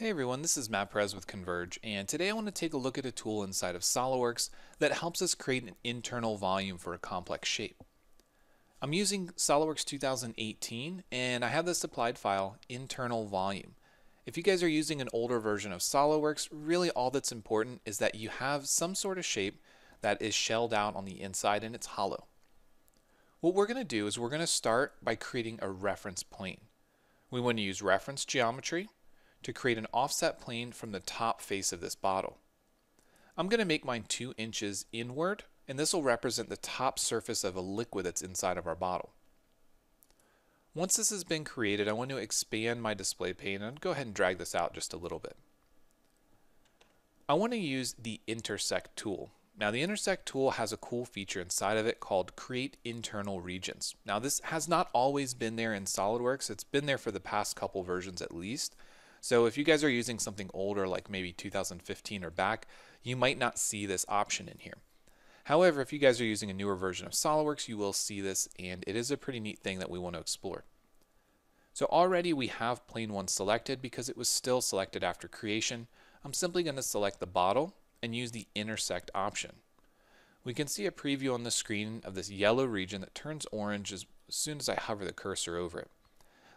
Hey everyone, this is Matt Perez with Converge, and today I want to take a look at a tool inside of SOLIDWORKS that helps us create an internal volume for a complex shape. I'm using SOLIDWORKS 2018, and I have this applied file, internal volume. If you guys are using an older version of SOLIDWORKS, really all that's important is that you have some sort of shape that is shelled out on the inside and it's hollow. What we're going to do is we're going to start by creating a reference plane. We want to use reference geometry, to create an offset plane from the top face of this bottle. I'm going to make mine 2 inches inward, and this will represent the top surface of a liquid that's inside of our bottle. Once this has been created, I want to expand my display pane and go ahead and drag this out just a little bit. I want to use the intersect tool. Now the intersect tool has a cool feature inside of it called create internal regions. Now this has not always been there in SOLIDWORKS. It's been there for the past couple versions at least, so if you guys are using something older, like maybe 2015 or back, you might not see this option in here. However, if you guys are using a newer version of SOLIDWORKS, you will see this, and it is a pretty neat thing that we want to explore. So already we have plane one selected because it was still selected after creation. I'm simply going to select the bottle and use the intersect option. We can see a preview on the screen of this yellow region that turns orange as soon as I hover the cursor over it.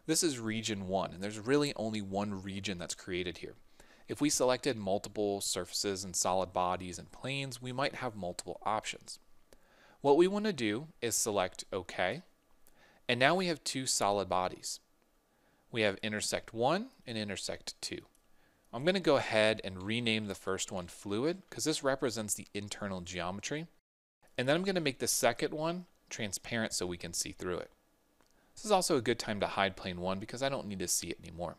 This is region 1, and there's really only one region that's created here. If we selected multiple surfaces and solid bodies and planes, we might have multiple options. What we want to do is select OK, and now we have two solid bodies. We have intersect 1 and intersect 2. I'm going to go ahead and rename the first one fluid because this represents the internal geometry. And then I'm going to make the second one transparent so we can see through it. This is also a good time to hide plane 1 because I don't need to see it anymore.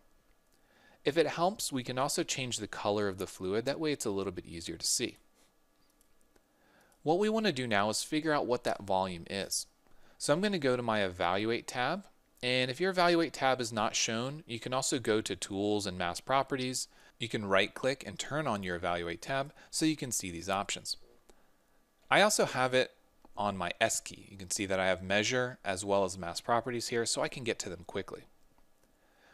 If it helps, we can also change the color of the fluid. That way it's a little bit easier to see. What we want to do now is figure out what that volume is. So I'm going to go to my Evaluate tab. And if your Evaluate tab is not shown, you can also go to Tools and Mass Properties. You can right-click and turn on your Evaluate tab so you can see these options. I also have it on my S key. You can see that I have measure as well as mass properties here, so I can get to them quickly.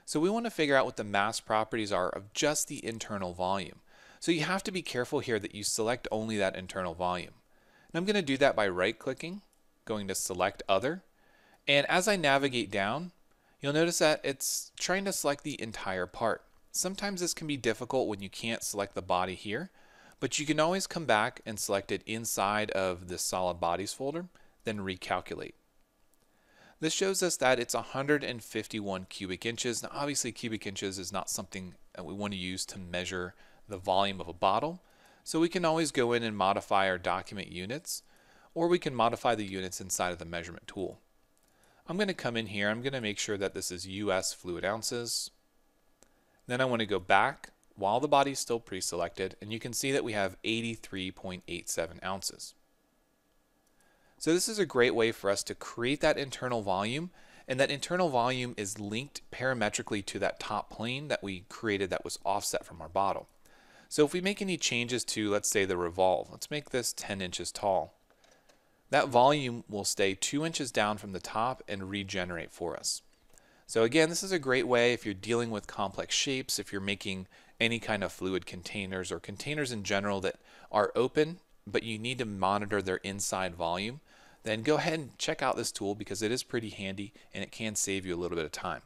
So we want to figure out what the mass properties are of just the internal volume. So you have to be careful here that you select only that internal volume. And I'm going to do that by right-clicking, going to Select Other, and as I navigate down, you'll notice that it's trying to select the entire part. Sometimes this can be difficult when you can't select the body here, but you can always come back and select it inside of the solid bodies folder, then recalculate. This shows us that it's 151 cubic inches. Now, obviously, cubic inches is not something that we want to use to measure the volume of a bottle. So we can always go in and modify our document units, or we can modify the units inside of the measurement tool. I'm going to come in here. I'm going to make sure that this is US fluid ounces. Then I want to go back while the body is still pre-selected, and you can see that we have 83.87 ounces. So this is a great way for us to create that internal volume, and that internal volume is linked parametrically to that top plane that we created that was offset from our bottle. So if we make any changes to, let's say, the revolve, let's make this 10 inches tall. That volume will stay 2 inches down from the top and regenerate for us. So again, this is a great way if you're dealing with complex shapes, if you're making any kind of fluid containers or containers in general that are open, but you need to monitor their inside volume, then go ahead and check out this tool because it is pretty handy and it can save you a little bit of time.